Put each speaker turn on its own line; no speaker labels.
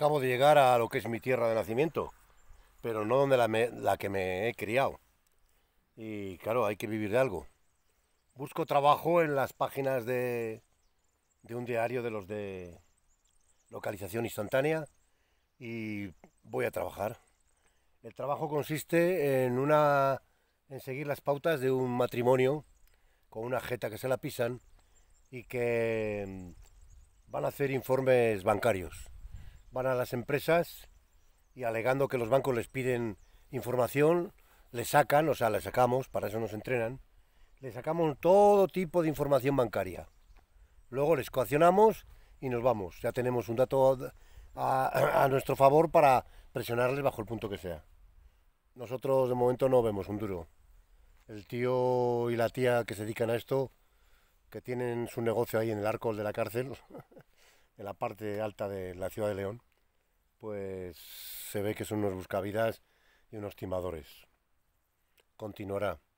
acabo de llegar a lo que es mi tierra de nacimiento, pero no donde la, que me he criado. Y claro, hay que vivir de algo. Busco trabajo en las páginas de, de un diario de los de localización instantánea y voy a trabajar. El trabajo consiste en una en seguir las pautas de un matrimonio con una jeta que se la pisan y que mm, van a hacer informes bancarios van a las empresas y alegando que los bancos les piden información, les sacan, o sea, les sacamos, para eso nos entrenan, les sacamos todo tipo de información bancaria. Luego les coaccionamos y nos vamos. Ya tenemos un dato a, a nuestro favor para presionarles bajo el punto que sea. Nosotros de momento no vemos un duro. El tío y la tía que se dedican a esto, que tienen su negocio ahí en el arco de la cárcel, en la parte alta de la ciudad de León, pues se ve que son unos buscavidas y unos timadores. Continuará.